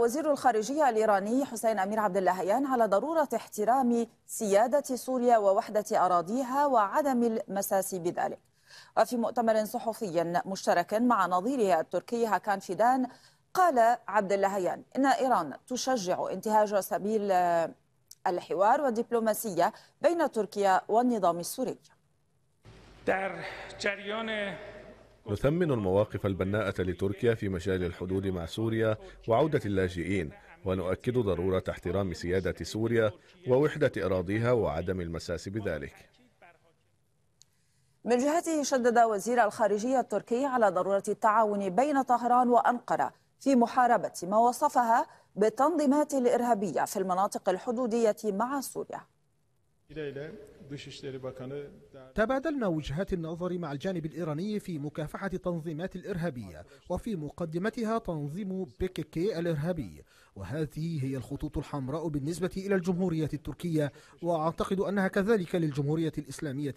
وزير الخارجية الإيراني حسين أمير عبد اللهيان على ضرورة احترام سيادة سوريا ووحدة أراضيها وعدم المساس بذلك وفي مؤتمر صحفي مشترك مع نظيره التركي هاكان فيدان قال عبد اللهيان إن إيران تشجع انتهاج سبيل آه، الحوار والدبلوماسية بين تركيا والنظام السوري در نثمن المواقف البناءة لتركيا في مجال الحدود مع سوريا وعودة اللاجئين ونؤكد ضرورة احترام سيادة سوريا ووحدة أراضيها وعدم المساس بذلك من جهته شدد وزير الخارجية التركي على ضرورة التعاون بين طهران وأنقرة في محاربة ما وصفها بالتنظيمات الإرهابية في المناطق الحدودية مع سوريا تبادلنا وجهات النظر مع الجانب الإيراني في مكافحة التنظيمات الإرهابية وفي مقدمتها تنظيم بيككي الإرهابي وهذه هي الخطوط الحمراء بالنسبة إلى الجمهورية التركية وأعتقد أنها كذلك للجمهورية الإسلامية